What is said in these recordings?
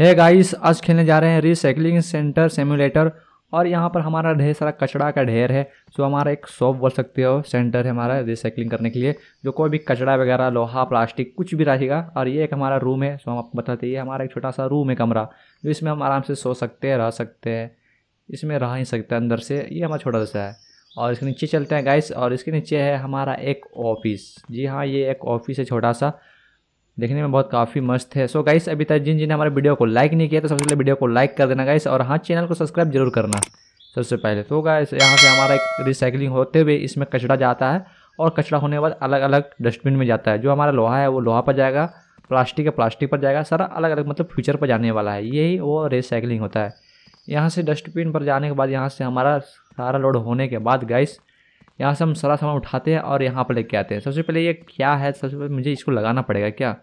है hey guys आज खेलने जा रहे हैं रिसाइकलिंग सेंटर सेमुलेटर और यहाँ पर हमारा ढेर सारा कचरा का ढेर है सो हमारा एक शॉप बोल सकते हो सेंटर है हमारा रिसाइकलिंग करने के लिए जो कोई भी कचरा वगैरह लोहा प्लास्टिक कुछ भी रहेगा और ये एक हमारा रूम है सो हम आपको बताते ये हमारा एक छोटा सा रूम है कमरा जो इसमें हम आराम से सो सकते हैं रह सकते हैं इसमें रह ही सकते हैं अंदर से ये हमारा छोटा सा है और इसके नीचे चलते हैं गाइस और इसके नीचे है हमारा एक ऑफिस जी हाँ ये एक ऑफिस है छोटा सा देखने में बहुत काफ़ी मस्त है सो so गाइस अभी तक जिन जिन हमारे वीडियो को लाइक नहीं किया तो सबसे पहले वीडियो को लाइक कर देना गाइस और हाँ चैनल को सब्सक्राइब जरूर करना सबसे पहले तो गाइस यहाँ से हमारा एक रिसाइकलिंग होते हुए इसमें कचरा जाता है और कचरा होने के बाद अलग अलग डस्टबिन में जाता है जो हमारा लोहा है वो लोहा पर जाएगा प्लास्टिक है प्लास्टिक पर जाएगा सारा अलग अलग मतलब फ्यूचर पर जाने वाला है यही वो रिसाइकलिंग होता है यहाँ से डस्टबिन पर जाने के बाद यहाँ से हमारा सारा लोड होने के बाद गाइस यहाँ से हम सारा सामान उठाते हैं और यहाँ पर लेके आते हैं सबसे पहले ये क्या है सबसे पहले मुझे इसको लगाना पड़ेगा क्या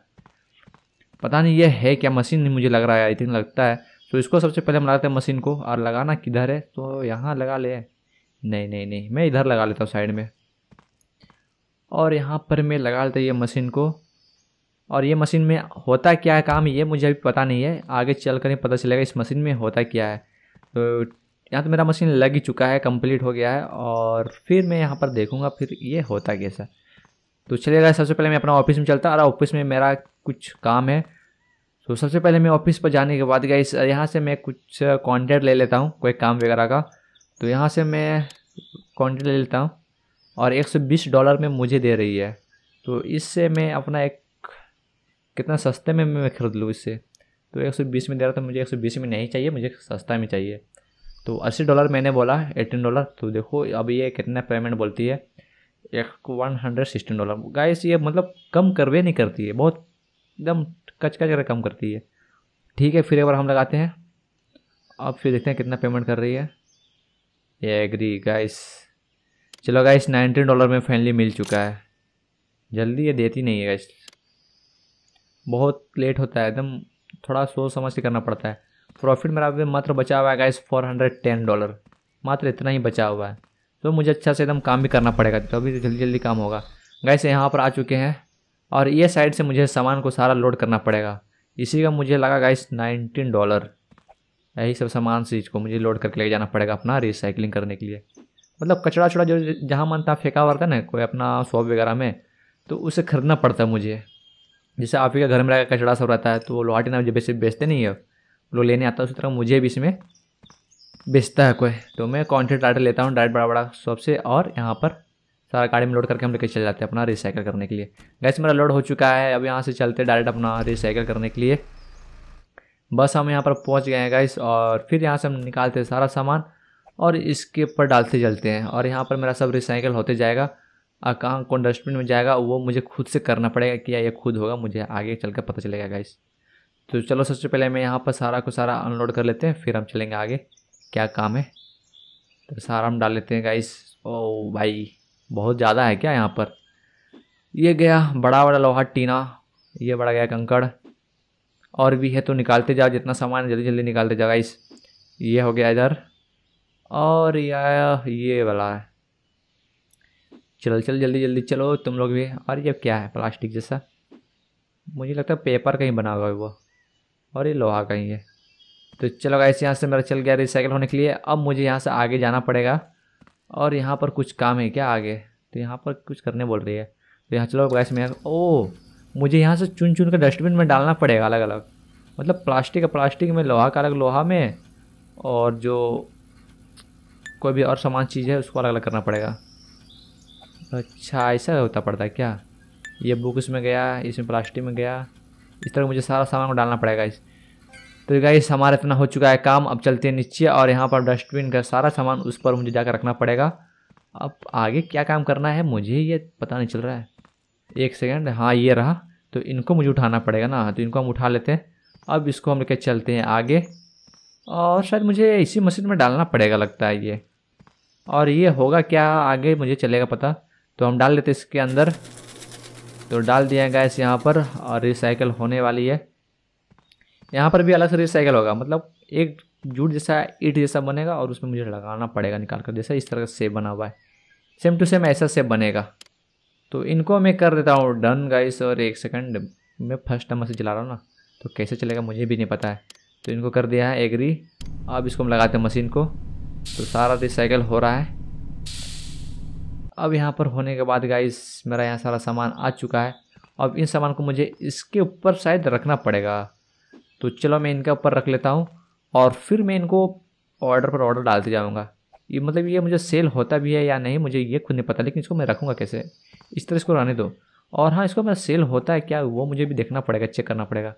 पता नहीं ये है क्या मशीन नहीं मुझे लग रहा है आई थिंक लगता है तो इसको सबसे पहले हम लगाते हैं मशीन को और लगाना किधर है तो यहाँ लगा ले नहीं नहीं नहीं मैं इधर लगा लेता हूँ साइड में और यहाँ पर मैं लगा लेता ये मशीन को और ये मशीन में होता क्या है काम ये मुझे अभी पता नहीं है आगे चल कर पता चलेगा इस मशीन में होता क्या है तो यहाँ तो मेरा मशीन लग ही चुका है कंप्लीट हो गया है और फिर मैं यहाँ पर देखूँगा फिर ये होता कैसा तो चलेगा सबसे पहले मैं अपना ऑफिस में चलता और ऑफिस में मेरा कुछ काम है तो सबसे पहले मैं ऑफिस पर जाने के बाद इस यहाँ से मैं कुछ कॉन्टेक्ट uh, ले लेता हूँ कोई काम वगैरह का तो यहाँ से मैं कॉन्टेक्ट ले लेता हूँ और 120 डॉलर में मुझे दे रही है तो इससे मैं अपना एक कितना सस्ते में मैं खरीद लूँ इससे तो 120 में दे रहा था मुझे 120 में नहीं चाहिए मुझे सस्ता में चाहिए तो अस्सी डॉलर मैंने बोला एटीन डॉलर तो देखो अब ये कितना पेमेंट बोलती है एक one hundred sixteen dollar guys ये मतलब कम करवे नहीं करती है बहुत एकदम कच कच कर कम करती है ठीक है फिर एक बार हम लगाते हैं अब फिर देखते हैं कितना पेमेंट कर रही है ये एग्री गाइस चलो गाइस नाइनटीन डॉलर में फाइनली मिल चुका है जल्दी ये देती नहीं है गाइस बहुत लेट होता है एकदम थोड़ा सोच समझ के करना पड़ता है प्रॉफिट मेरा अभी मात्र बचा हुआ है guys four hundred ten dollar मात्र इतना ही बचा हुआ है तो मुझे अच्छा से एकदम काम भी करना पड़ेगा तो अभी तो जल्दी जल्दी काम होगा गाइस यहाँ पर आ चुके हैं और ये साइड से मुझे सामान को सारा लोड करना पड़ेगा इसी का मुझे लगा गाइस नाइनटीन डॉलर यही सब सामान चीज़ को मुझे लोड करके ले जाना पड़ेगा अपना रिसाइकलिंग करने के लिए मतलब कचड़ा उचड़ा जो जहाँ मन था फेंका हुआ था ना कोई अपना शॉप वगैरह में तो उसे खरीदना पड़ता है मुझे जैसे आप ही के घर में रहकर कचरा सब रहता है तो वो लोहाटी ना जब बेचते नहीं है लोग लेने आता है उसी तरह मुझे भी इसमें बेचता है कोई तो मैं कॉन्ट्रेक्ट डायरेक्ट लेता हूँ डायरेक्ट बड़ा बड़ा शॉप से और यहाँ पर सारा गाड़ी में लोड करके हम लेके चले जाते हैं अपना रिसाइकिल करने के लिए गैस मेरा लोड हो चुका है अब यहाँ से चलते डायरेक्ट अपना रिसाइकिल करने के लिए बस हम यहाँ पर पहुँच गए हैं गैस और फिर यहाँ से हम निकालते हैं सारा सामान और इसके ऊपर डालते चलते हैं और यहाँ पर मेरा सब रिसाइकिल होते जाएगा और कहाँ कौन डस्टबिन में जाएगा वो मुझे खुद से करना पड़ेगा कि ये खुद होगा मुझे आगे चल कर पता चलेगा गैस तो चलो सबसे पहले मैं यहाँ पर सारा को सारा अनलोड कर लेते हैं फिर हम चलेंगे आगे क्या काम है तो सारा हम डाल लेते हैं गाइस ओ oh, भाई बहुत ज़्यादा है क्या यहाँ पर ये गया बड़ा बड़ा लोहा टीना ये बड़ा गया कंकड़ और भी है तो निकालते जाओ जितना सामान जल्दी जल्दी निकालते जाओ इस ये हो गया इधर और यह ये वाला है चलो चलो जल्दी जल्दी चलो तुम लोग भी और ये क्या है प्लास्टिक जैसा मुझे लगता है पेपर कहीं बना हुआ है वो और ये लोहा कहीं है तो चलो ऐसे यहाँ से मेरा चल गया रिसाइकिल होने के लिए अब मुझे यहाँ से आगे जाना पड़ेगा और यहाँ पर कुछ काम है क्या आगे तो यहाँ पर कुछ करने बोल रही है तो यहाँ चलो गैस में ओ मुझे यहाँ से चुन चुन कर डस्टबिन में डालना पड़ेगा अलग अलग मतलब प्लास्टिक प्लास्टिक में लोहा का अलग लोहा में और जो कोई भी और सामान चीज़ है उसको अलग अलग करना पड़ेगा अच्छा ऐसा होता पड़ता है क्या ये बुक इसमें गया इसमें प्लास्टिक में गया इस तरह मुझे सारा सामान को डालना पड़ेगा इस तो गाइस हमारा इतना हो चुका है काम अब चलते हैं नीचे और यहाँ पर डस्टबिन का सारा सामान उस पर मुझे जाकर रखना पड़ेगा अब आगे क्या काम करना है मुझे ये पता नहीं चल रहा है एक सेकेंड हाँ ये रहा तो इनको मुझे उठाना पड़ेगा ना तो इनको हम उठा लेते हैं अब इसको हम लेकर चलते हैं आगे और शायद मुझे इसी मशीन में डालना पड़ेगा लगता है ये और ये होगा क्या आगे मुझे चलेगा पता तो हम डाल लेते इसके अंदर तो डाल दिया गैस यहाँ पर और रिसाइकल होने वाली है यहाँ पर भी अलग से रिसाइकिल होगा मतलब एक जूट जैसा ईट जैसा बनेगा और उसमें मुझे लगाना पड़ेगा निकाल कर जैसा इस तरह का सेप बना हुआ है सेम टू सेम ऐसा सेप बनेगा तो इनको मैं कर देता हूँ डन गाइस और एक सेकंड मैं फर्स्ट टाइम मशीन चला रहा हूँ ना तो कैसे चलेगा मुझे भी नहीं पता है तो इनको कर दिया है एग्री अब इसको हम लगाते हैं मशीन को तो सारा रिसाइकल हो रहा है अब यहाँ पर होने के बाद गाइस मेरा यहाँ सारा सामान आ चुका है अब इन सामान को मुझे इसके ऊपर शायद रखना पड़ेगा तो चलो मैं इनके ऊपर रख लेता हूँ और फिर मैं इनको ऑर्डर पर ऑर्डर डालते जाऊँगा ये मतलब ये मुझे सेल होता भी है या नहीं मुझे ये खुद नहीं पता लेकिन इसको मैं रखूँगा कैसे इस तरह इसको रहने दो और हाँ इसको मेरा सेल होता है क्या वो मुझे भी देखना पड़ेगा चेक करना पड़ेगा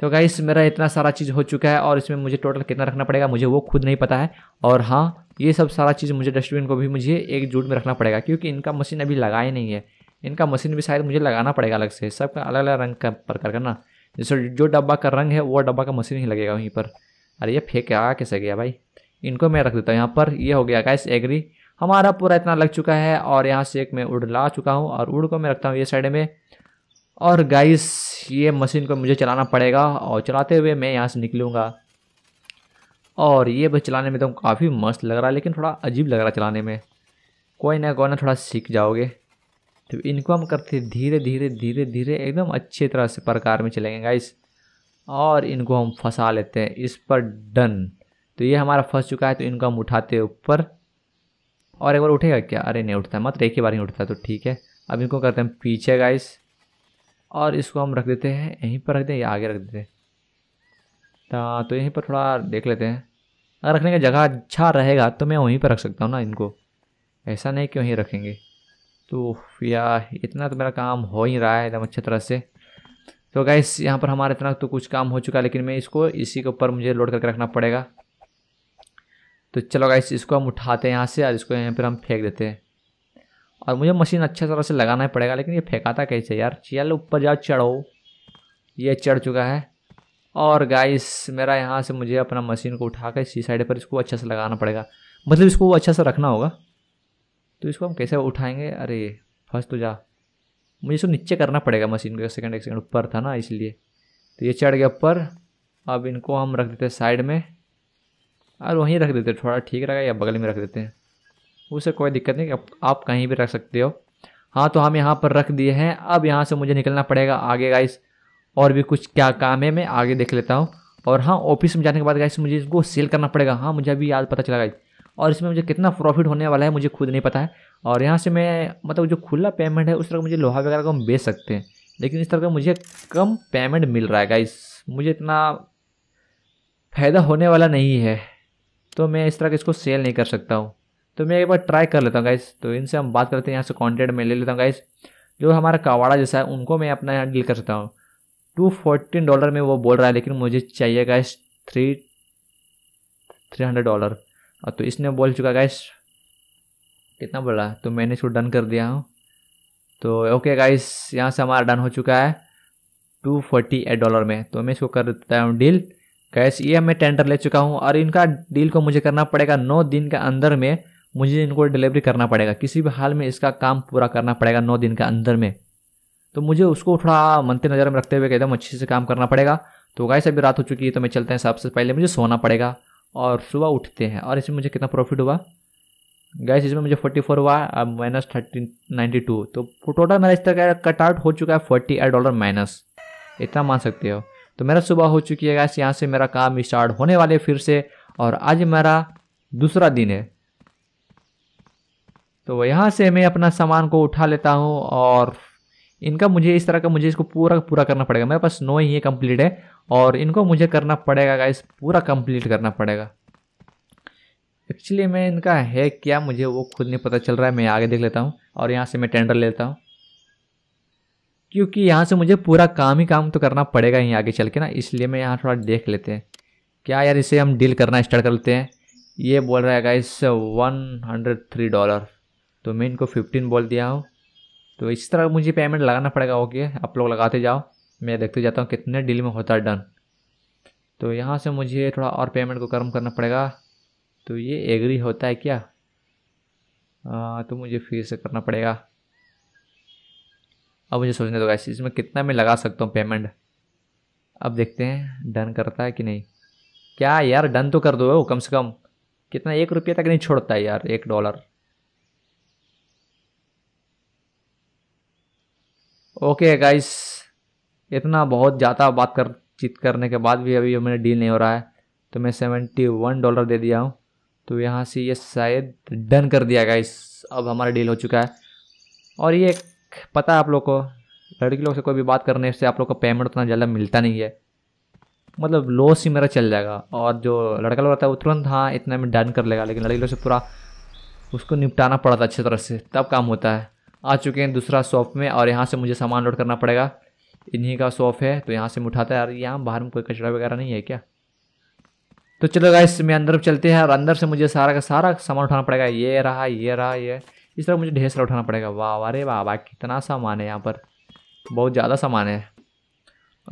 तो गाइस मेरा इतना सारा चीज़ हो चुका है और इसमें मुझे टोटल कितना रखना पड़ेगा मुझे वो खुद नहीं पता है और हाँ ये सब सारा चीज़ मुझे डस्टबिन को भी मुझे एक जूट में रखना पड़ेगा क्योंकि इनका मशीन अभी लगा ही नहीं है इनका मशीन भी शायद मुझे लगाना पड़ेगा अलग से सबका अलग अलग रंग का प्रकार का ना जैसे जो डब्बा का रंग है वो डब्बा का मशीन ही लगेगा वहीं पर अरे ये फेंक आ कैसे गया भाई इनको मैं रख देता हूँ यहाँ पर ये हो गया गाइस एग्री हमारा पूरा इतना लग चुका है और यहाँ से एक मैं उड़ ला चुका हूँ और उड़ को मैं रखता हूँ ये साइड में और गाइस ये मशीन को मुझे चलाना पड़ेगा और चलाते हुए मैं यहाँ से निकलूँगा और ये बस चलाने में तो काफ़ी मस्त लग रहा है लेकिन थोड़ा अजीब लग रहा है चलाने में कोई ना कोई ना थोड़ा सीख जाओगे तो इनको हम करते धीरे धीरे धीरे धीरे एकदम अच्छे तरह से प्रकार में चलेंगे गाइस और इनको हम फंसा लेते हैं इस पर डन तो ये हमारा फंस चुका है तो इनको हम उठाते हैं ऊपर और एक बार उठेगा क्या अरे नहीं उठता मत एक ही बार ही उठता तो ठीक है अब इनको करते हैं पीछे गाइस और इसको हम रख देते हैं यहीं पर रख दें या आगे रख देते हैं तो यहीं पर थोड़ा देख लेते हैं अगर रखने का जगह अच्छा रहेगा तो मैं वहीं पर रख सकता हूँ ना इनको ऐसा नहीं कि वहीं रखेंगे तो या इतना तो मेरा काम हो ही रहा है एकदम अच्छे तरह से तो गाइस यहाँ पर हमारा इतना तो कुछ काम हो चुका है लेकिन मैं इसको इसी के ऊपर मुझे लोड करके रखना पड़ेगा तो चलो गाइस इसको हम उठाते हैं यहाँ से और इसको यहाँ पर हम फेंक देते हैं और मुझे मशीन अच्छे तरह से लगाना ही पड़ेगा लेकिन ये फेंकाता कैसे यार चल ऊपर जाओ चढ़ो ये चढ़ चुका है और गाइस मेरा यहाँ से मुझे अपना मशीन को उठा कर इसी साइड पर इसको अच्छे से लगाना पड़ेगा मतलब इसको अच्छा से रखना होगा तो इसको हम कैसे उठाएंगे अरे फंस तो जा मुझे इसको नीचे करना पड़ेगा मशीन को सेकंड एक सेकंड ऊपर था ना इसलिए तो ये चढ़ गया ऊपर अब इनको हम रख देते हैं साइड में और वहीं रख देते थोड़ा ठीक रहेगा या बगल में रख देते हैं उससे कोई दिक्कत नहीं आप, आप कहीं भी रख सकते हो हाँ तो हम यहाँ पर रख दिए हैं अब यहाँ से मुझे निकलना पड़ेगा आगे गाइस और भी कुछ क्या काम है मैं आगे देख लेता हूँ और हाँ ऑफिस में जाने के बाद गाइस मुझे इसको सेल करना पड़ेगा हाँ मुझे अभी याद पता चला गाइस और इसमें मुझे कितना प्रॉफिट होने वाला है मुझे खुद नहीं पता है और यहाँ से मैं मतलब जो खुला पेमेंट है उस तरह मुझे लोहा वगैरह को हम बेच सकते हैं लेकिन इस तरह का मुझे कम पेमेंट मिल रहा है गाइस मुझे इतना फ़ायदा होने वाला नहीं है तो मैं इस तरह का इसको सेल नहीं कर सकता हूँ तो मैं एक बार ट्राई कर लेता हूँ गाइस तो इनसे हम बात करते हैं यहाँ से कॉन्टेक्ट में ले लेता हूँ गाइस जो हमारा कावाड़ा जैसा है उनको मैं अपना यहाँ डील कर सकता हूँ टू डॉलर में वो बोल रहा है लेकिन मुझे चाहिए guys three three hundred dollar और तो इसने बोल चुका गाइस कितना बोला तो मैंने इसको डन कर दिया हूँ तो ओके गाइस यहाँ से हमारा डन हो चुका है टू फोर्टी एट डॉलर में तो मैं इसको कर देता हूँ डील गैस ये मैं टेंडर ले चुका हूँ और इनका डील को मुझे करना पड़ेगा नौ दिन के अंदर में मुझे इनको डिलीवरी करना पड़ेगा किसी भी हाल में इसका काम पूरा करना पड़ेगा नौ दिन के अंदर में तो मुझे उसको थोड़ा मनते नज़र में रखते हुए एकदम अच्छे से काम करना पड़ेगा तो गाइस अभी रात हो चुकी है तो मैं चलते हैं सबसे पहले मुझे सोना पड़ेगा और सुबह उठते हैं और इसमें मुझे कितना प्रॉफिट हुआ गैस इसमें मुझे फोर्टी फोर हुआ माइनस थर्टी नाइन्टी टू तो टोटल मेरा इस तरह का कट आउट हो चुका है फोर्टी एट डॉलर माइनस इतना मान सकते हो तो मेरा सुबह हो चुकी है गैस यहाँ से मेरा काम स्टार्ट होने वाले फिर से और आज मेरा दूसरा दिन है तो यहाँ से मैं अपना सामान को उठा लेता हूँ और इनका मुझे इस तरह का मुझे इसको पूरा पूरा करना पड़ेगा मेरे पास नो ही है कंप्लीट है और इनको मुझे करना पड़ेगा गाइस पूरा कंप्लीट करना पड़ेगा एक्चुअली मैं इनका है क्या मुझे वो खुद नहीं पता चल रहा है मैं आगे देख लेता हूँ और यहाँ से मैं टेंडर लेता हूँ क्योंकि यहाँ से मुझे पूरा काम ही काम तो करना पड़ेगा ही आगे चल के ना इसलिए मैं यहाँ थोड़ा देख लेते हैं क्या यार इसे हम डील करना स्टार्ट कर लेते हैं ये बोल रहा है guys one hundred three dollar तो मैं इनको फिफ्टीन बोल दिया हूँ तो इस तरह मुझे पेमेंट लगाना पड़ेगा ओके आप लोग लगाते जाओ मैं देखते जाता हूँ कितने डील में होता है डन तो यहाँ से मुझे थोड़ा और पेमेंट को कर्म करना पड़ेगा तो ये एग्री होता है क्या आ, तो मुझे फिर से करना पड़ेगा अब मुझे सोचने दो तो गाइस इसमें कितना मैं लगा सकता हूँ पेमेंट अब देखते हैं डन करता है कि नहीं क्या यार डन तो कर दो कम से कम कितना एक रुपये तक नहीं छोड़ता है यार एक डॉलर ओके गाइस इतना बहुत ज़्यादा बात कर चित करने के बाद भी अभी मेरा डील नहीं हो रहा है तो मैं सेवेंटी वन डॉलर दे दिया हूँ तो यहाँ से ये शायद डन कर दिया गया अब हमारा डील हो चुका है और ये पता है आप लोग को लड़की लोग से कोई भी बात करने से आप लोग को पेमेंट उतना ज़्यादा मिलता नहीं है मतलब लॉस ही मेरा चल जाएगा और जो लड़का लोग रहता है वो तुरंत हाँ इतना में डन कर लेगा लेकिन लड़की लोग से पूरा उसको निपटाना पड़ता है अच्छी तरह से तब काम होता है आ चुके हैं दूसरा शॉप में और यहाँ से मुझे सामान लोड करना पड़ेगा इन्हीं का शॉप है तो यहाँ से उठाता है यार यहाँ बाहर में कोई कचरा वगैरह नहीं है क्या तो चलो गाइस मैं अंदर चलते हैं और अंदर से मुझे सारा का सारा सामान उठाना पड़ेगा ये रहा ये रहा ये इस तरह मुझे ढेर सारा उठाना पड़ेगा वाह अरे वाह वाह कितना सामान है यहाँ पर बहुत ज़्यादा सामान है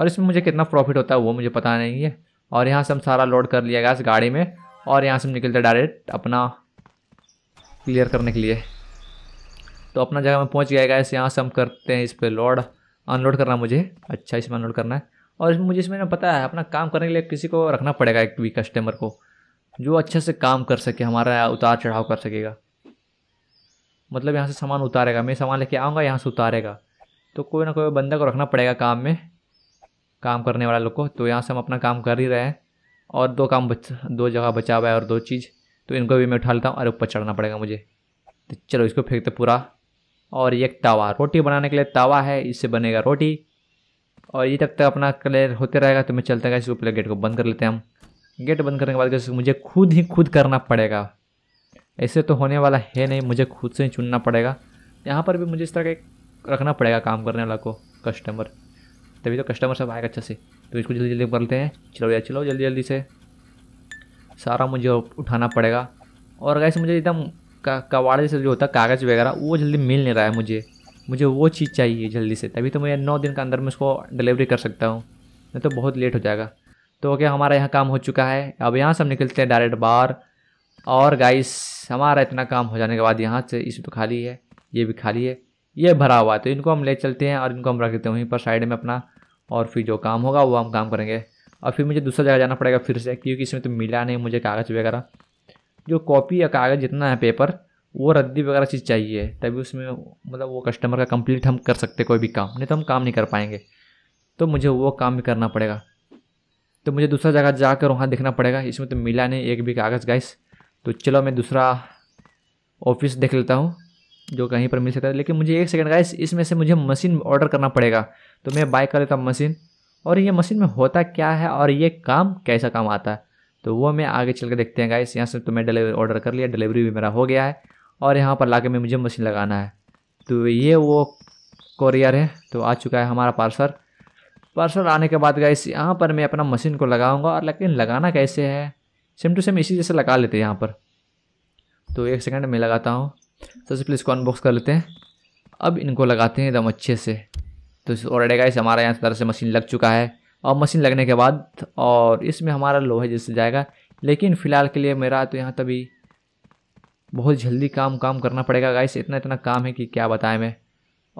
और इसमें मुझे कितना प्रॉफिट होता है वो मुझे पता नहीं है और यहाँ से हम सारा लोड कर लिया गया गाड़ी में और यहाँ से हम निकलते डायरेक्ट अपना क्लियर करने के लिए तो अपना जगह में पहुँच गया गया यहाँ से हम करते हैं इस पर लोड अनलोड करना मुझे अच्छा इसमें अनलोड करना है और इसमें मुझे इसमें ना पता है अपना काम करने के लिए किसी को रखना पड़ेगा एक भी कस्टमर को जो अच्छे से काम कर सके हमारा उतार चढ़ाव कर सकेगा मतलब यहाँ से सामान उतारेगा मैं सामान लेके आऊँगा यहाँ से उतारेगा तो कोई ना कोई बंदा को रखना पड़ेगा काम में काम करने वाला लोग को तो यहाँ से हम अपना काम कर ही रहे हैं और दो काम बच दो जगह बचा हुआ है और दो चीज़ तो इनको भी मैं उठा लेता हूँ अरे ऊपर चढ़ना पड़ेगा मुझे तो चलो इसको फेंकते पूरा और एक तवा रोटी बनाने के लिए तवा है इससे बनेगा रोटी और ये तक तक अपना क्लियर होते रहेगा तो मैं चलते हैं इस ऊपर गेट को बंद कर लेते हैं हम गेट बंद करने के बाद कैसे मुझे खुद ही खुद करना पड़ेगा ऐसे तो होने वाला है नहीं मुझे खुद से ही चुनना पड़ेगा यहाँ पर भी मुझे इस तरह का रखना पड़ेगा काम करने वाला को कस्टमर तभी तो कस्टमर सब आएगा अच्छे से तो इसको जल्दी जल्दी लेते हैं चलो या चलो जल्दी जल्दी से सारा मुझे उठाना पड़ेगा और गैस मुझे एकदम का कबाड़े से जो होता है कागज़ वगैरह वो जल्दी मिल नहीं रहा है मुझे मुझे वो चीज़ चाहिए जल्दी से तभी तो मैं नौ दिन के अंदर में उसको डिलीवरी कर सकता हूँ नहीं तो बहुत लेट हो जाएगा तो ओके हमारा यहाँ काम हो चुका है अब यहाँ से हम निकलते हैं डायरेक्ट बाहर और गाइस हमारा इतना काम हो जाने के बाद यहाँ से इस तो खाली है ये भी खाली है ये भरा हुआ है तो इनको हम ले चलते हैं और इनको हम रख देते हैं वहीं पर साइड में अपना और फिर जो काम होगा वो हम काम करेंगे और फिर मुझे दूसरा जगह जाना पड़ेगा फिर से क्योंकि इसमें तो मिला नहीं मुझे कागज़ वगैरह जो कॉपी या कागज़ जितना है पेपर वो रद्दी वगैरह चीज़ चाहिए तभी उसमें मतलब वो कस्टमर का कंप्लीट हम कर सकते कोई भी काम नहीं तो हम काम नहीं कर पाएंगे तो मुझे वो काम भी करना पड़ेगा तो मुझे दूसरा जगह जाकर वहाँ देखना पड़ेगा इसमें तो मिला नहीं एक भी कागज़ गाइस तो चलो मैं दूसरा ऑफिस देख लेता हूँ जो कहीं पर मिल सकता है लेकिन मुझे एक सेकेंड गाइस इसमें से मुझे मशीन ऑर्डर करना पड़ेगा तो मैं बाय कर लेता हूँ मशीन और ये मशीन में होता क्या है और ये काम कैसा काम आता है तो वो मैं आगे चल के देखते हैं गाइस यहाँ से तो मैं डिलीवरी ऑर्डर कर लिया डिलीवरी भी मेरा हो गया है और यहाँ पर ला में मुझे मशीन लगाना है तो ये वो कॉरियर है तो आ चुका है हमारा पार्सल पार्सल आने के बाद गाइस यहाँ पर मैं अपना मशीन को लगाऊँगा और लेकिन लगाना कैसे है सेम टू सेम इसी जैसे लगा लेते हैं यहाँ पर तो एक सेकेंड मैं लगाता हूँ तो सबसे पहले इसको अनबॉक्स कर लेते हैं अब इनको लगाते हैं एकदम अच्छे से तो ऑलरेडी गाइस हमारा यहाँ तरह से मशीन लग चुका है और मशीन लगने के बाद और इसमें हमारा लोहे जैसे जाएगा लेकिन फ़िलहाल के लिए मेरा तो यहाँ तभी बहुत जल्दी काम काम करना पड़ेगा गाइस इतना इतना काम है कि क्या बताएं मैं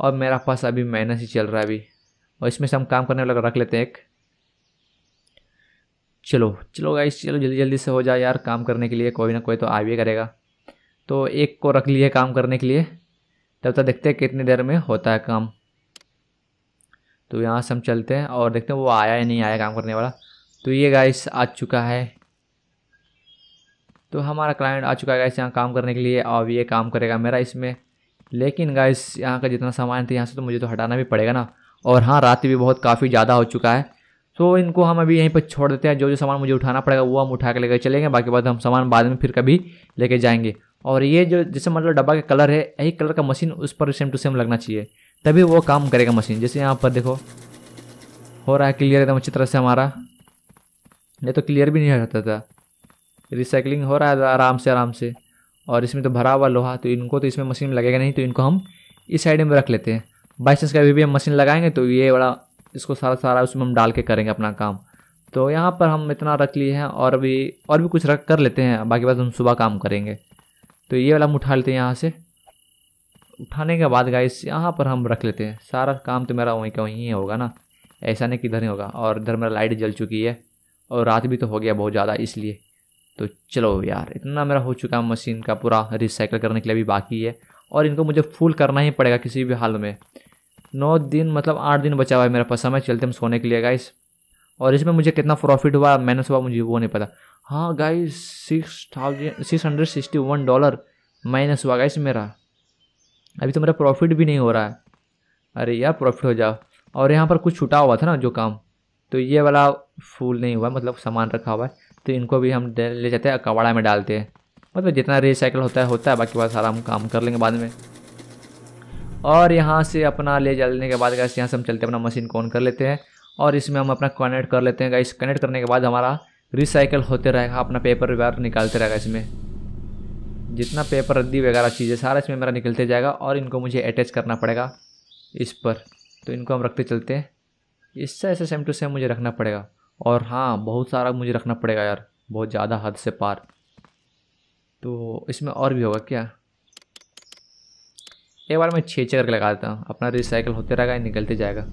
और मेरा पास अभी मेहनत ही चल रहा है अभी और इसमें से हम काम करने वाला रख लेते हैं एक चलो चलो गाइस चलो जल्दी जल्दी से हो जाए यार काम करने के लिए कोई ना कोई तो आ भी करेगा तो एक को रख लिए काम करने के लिए तब तक देखते हैं कितनी देर में होता है काम तो यहाँ से हम चलते हैं और देखते हैं वो आया या नहीं आया काम करने वाला तो ये गाइस आ चुका है तो हमारा क्लाइंट आ चुका है गाइस यहाँ काम करने के लिए और ये काम करेगा मेरा इसमें लेकिन गाइस यहाँ का जितना सामान था यहाँ से तो मुझे तो हटाना भी पड़ेगा ना और हाँ रात भी बहुत काफ़ी ज़्यादा हो चुका है तो इनको हम अभी यहीं पर छोड़ देते हैं जो जो सामान मुझे उठाना पड़ेगा वो हम उठा के लेकर चलेंगे बाकी बाद हम सामान बाद में फिर कभी लेके जाएंगे और ये जो जैसे मतलब डब्बा का कलर है यही कलर का मशीन उस पर सेम टू सेम लगना चाहिए तभी वो काम करेगा मशीन जैसे यहाँ पर देखो हो रहा है क्लियर एकदम अच्छी तरह से हमारा ये तो क्लियर भी नहीं रहता था रिसाइकलिंग हो रहा है आराम से आराम से और इसमें तो भरा हुआ लोहा तो इनको तो इसमें मशीन लगेगा नहीं तो इनको हम इस साइड में रख लेते हैं बाई चांस कभी भी हम मशीन लगाएंगे तो ये वाला इसको सारा सारा उसमें हम डाल के करेंगे अपना काम तो यहाँ पर हम इतना रख लिए हैं और अभी और भी कुछ रख कर लेते हैं बाकी बात हम सुबह काम करेंगे तो ये वाला हम उठा लेते हैं यहाँ से उठाने के बाद गाइस यहाँ पर हम रख लेते हैं सारा काम तो मेरा वहीं का वहीं ही होगा ना ऐसा नहीं किधर नहीं होगा और इधर मेरा लाइट जल चुकी है और रात भी तो हो गया बहुत ज़्यादा इसलिए तो चलो यार इतना मेरा हो चुका है मशीन का पूरा रिसाइकल करने के लिए भी बाकी है और इनको मुझे फुल करना ही पड़ेगा किसी भी हाल में नौ दिन मतलब आठ दिन बचा हुआ है मेरा पास समय चलते हम सोने के लिए गाइस और इसमें मुझे कितना प्रॉफिट हुआ माइनस हुआ मुझे वो नहीं पता हाँ guys six thousand six hundred sixty one dollar minus हुआ गाइस मेरा अभी तो मेरा प्रॉफिट भी नहीं हो रहा है अरे यार प्रॉफिट हो जाओ और यहाँ पर कुछ छुटा हुआ था ना जो काम तो ये वाला फूल नहीं हुआ मतलब सामान रखा हुआ है तो इनको भी हम ले जाते हैं कबाड़ा में डालते हैं मतलब जितना रिसाइकल होता है होता है बाकी बात सारा हम काम कर लेंगे बाद में और यहाँ से अपना ले जाने के बाद गैस यहाँ से हम चलते हैं अपना मशीन को ऑन कर लेते हैं और इसमें हम अपना कनेक्ट कर लेते हैं गैस कनेक्ट करने के बाद हमारा रिसाइकल होते रहेगा अपना पेपर वेपर निकालते रहेगा इसमें जितना पेपर रद्दी वगैरह चीज़ें सारा इसमें मेरा निकलते जाएगा और इनको मुझे अटैच करना पड़ेगा इस पर तो इनको हम रखते चलते हैं इससे ऐसे सेम टू सेम मुझे रखना पड़ेगा और हाँ बहुत सारा मुझे रखना पड़ेगा यार बहुत ज़्यादा हद से पार तो इसमें और भी होगा क्या एक बार मैं छः छः करके लगा देता हूँ अपना रिसाइकल होते रहेगा निकलते जाएगा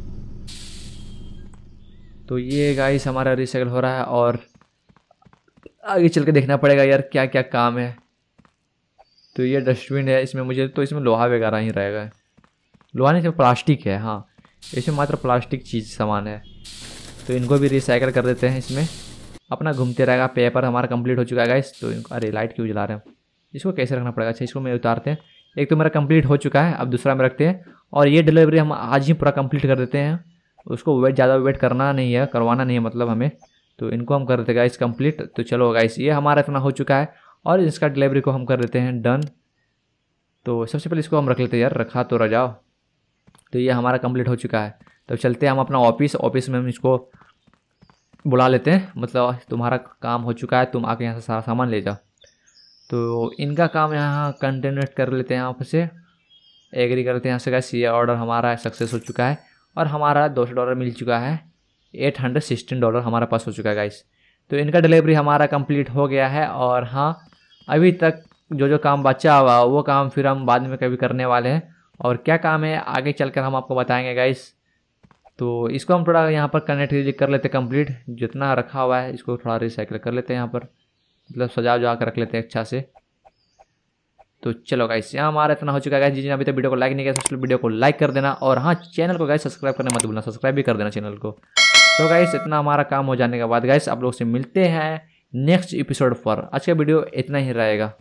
तो ये गाइस हमारा रिसाइकल हो रहा है और आगे चल के देखना पड़ेगा यार क्या क्या काम है तो ये डस्टबिन है इसमें मुझे तो इसमें लोहा वगैरह ही रहेगा लोहा नहीं इसमें प्लास्टिक है हाँ इसमें मात्र प्लास्टिक चीज़ सामान है तो इनको भी रिसाइकल कर देते हैं इसमें अपना घूमते रहेगा पेपर हमारा कंप्लीट हो चुका है गाइस तो इनको अरे लाइट क्यों जला रहे हैं इसको कैसे रखना पड़ेगा अच्छा इसको मैं उतारते हैं एक तो मेरा कंप्लीट हो चुका है अब दूसरा में रखते हैं और ये डिलीवरी हम आज ही पूरा कंप्लीट कर देते हैं उसको वेट ज़्यादा वेट करना नहीं है करवाना नहीं है मतलब हमें तो इनको हम कर देते गाइस कम्प्लीट तो चलो गाइस ये हमारा इतना हो चुका है और इसका डिलीवरी को हम कर देते हैं डन तो सबसे पहले इसको हम रख लेते हैं यार रखा तो रजाओ तो ये हमारा कंप्लीट हो चुका है तो चलते हैं हम अपना ऑफिस ऑफिस में हम इसको बुला लेते हैं मतलब तुम्हारा काम हो चुका है तुम आके यहाँ से सारा सामान ले जाओ तो इनका काम यहाँ कंटेनरेट कर लेते हैं यहाँ से एग्री करते हैं यहाँ से गैस ये ऑर्डर हमारा सक्सेस हो चुका है और हमारा दो सौ डॉलर मिल चुका है एट हंड्रेड सिक्सटीन डॉलर हमारे पास हो चुका है गाइस तो इनका डिलीवरी हमारा कंप्लीट हो गया है और हाँ अभी तक जो जो काम बचा हुआ वो काम फिर हम बाद में कभी करने वाले हैं और क्या काम है आगे चलकर हम आपको बताएंगे गाइस तो इसको हम थोड़ा यहाँ पर कनेक्ट कर लेते हैं कम्प्लीट जितना रखा हुआ है इसको थोड़ा रिसाइकिल कर लेते हैं यहाँ पर मतलब सजा उजा कर रख लेते हैं अच्छा से तो चलो गाइस यहाँ हमारा इतना हो चुका है जी जिसने अभी तक वीडियो को लाइक नहीं किया वीडियो को लाइक कर देना और हाँ चैनल को गाइस सब्सक्राइब करना मत भूलना सब्सक्राइब भी कर देना चैनल को तो गाइस इतना हमारा काम हो जाने के बाद गाइस आप लोग से मिलते हैं नेक्स्ट एपिसोड पर आज का वीडियो इतना ही रहेगा